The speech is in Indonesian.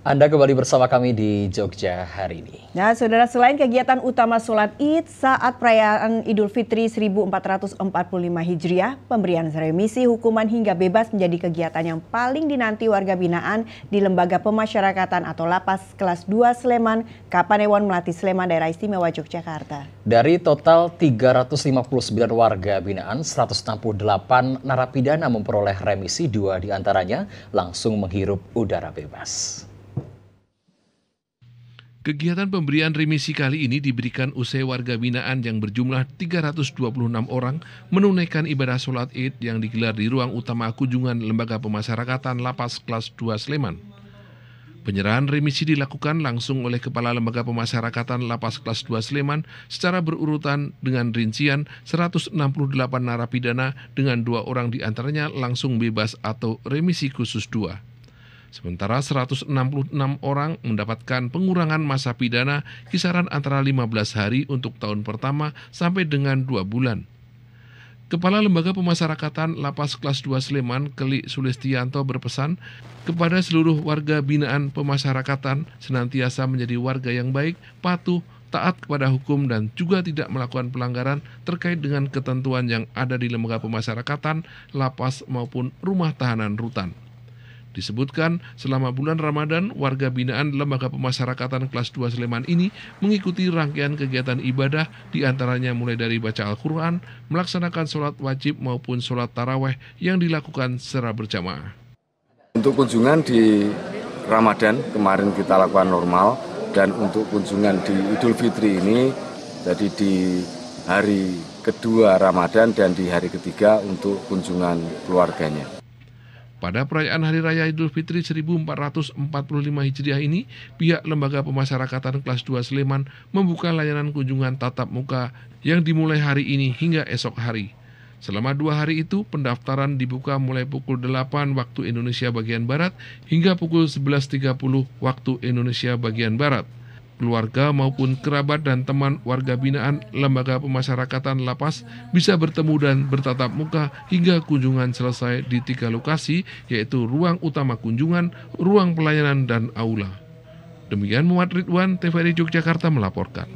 Anda kembali bersama kami di Jogja hari ini. Nah, saudara, selain kegiatan utama sholat id saat perayaan Idul Fitri 1445 Hijriah, pemberian remisi hukuman hingga bebas menjadi kegiatan yang paling dinanti warga binaan di Lembaga Pemasyarakatan atau Lapas Kelas 2 Sleman, Kapanewon Melati Sleman, Daerah Istimewa Yogyakarta. Dari total 359 warga binaan, 168 narapidana memperoleh remisi, dua diantaranya langsung menghirup udara bebas. Kegiatan pemberian remisi kali ini diberikan usai warga binaan yang berjumlah 326 orang menunaikan ibadah sholat id yang digelar di ruang utama kunjungan Lembaga Pemasyarakatan Lapas Kelas 2 Sleman. Penyerahan remisi dilakukan langsung oleh Kepala Lembaga Pemasyarakatan Lapas Kelas 2 Sleman secara berurutan dengan rincian 168 narapidana dengan dua orang diantaranya langsung bebas atau remisi khusus dua. Sementara 166 orang mendapatkan pengurangan masa pidana kisaran antara 15 hari untuk tahun pertama sampai dengan 2 bulan. Kepala Lembaga Pemasyarakatan Lapas Kelas 2 Sleman, Keli Sulistianto berpesan kepada seluruh warga binaan pemasyarakatan senantiasa menjadi warga yang baik, patuh, taat kepada hukum dan juga tidak melakukan pelanggaran terkait dengan ketentuan yang ada di lembaga pemasyarakatan, lapas maupun rumah tahanan rutan. Disebutkan, selama bulan Ramadan, warga binaan Lembaga Pemasyarakatan Kelas 2 Sleman ini mengikuti rangkaian kegiatan ibadah, diantaranya mulai dari baca Al-Quran, melaksanakan sholat wajib maupun sholat taraweh yang dilakukan secara berjamaah. Untuk kunjungan di Ramadan, kemarin kita lakukan normal, dan untuk kunjungan di Idul Fitri ini, jadi di hari kedua Ramadan dan di hari ketiga untuk kunjungan keluarganya. Pada perayaan Hari Raya Idul Fitri 1445 Hijriah ini, pihak Lembaga Pemasyarakatan Kelas 2 Sleman membuka layanan kunjungan tatap muka yang dimulai hari ini hingga esok hari. Selama dua hari itu, pendaftaran dibuka mulai pukul 8 waktu Indonesia bagian Barat hingga pukul 11.30 waktu Indonesia bagian Barat keluarga maupun kerabat dan teman warga binaan lembaga pemasyarakatan lapas bisa bertemu dan bertatap muka hingga kunjungan selesai di tiga lokasi yaitu ruang utama kunjungan, ruang pelayanan, dan aula. Demikian muat Ridwan, TVRI Yogyakarta melaporkan.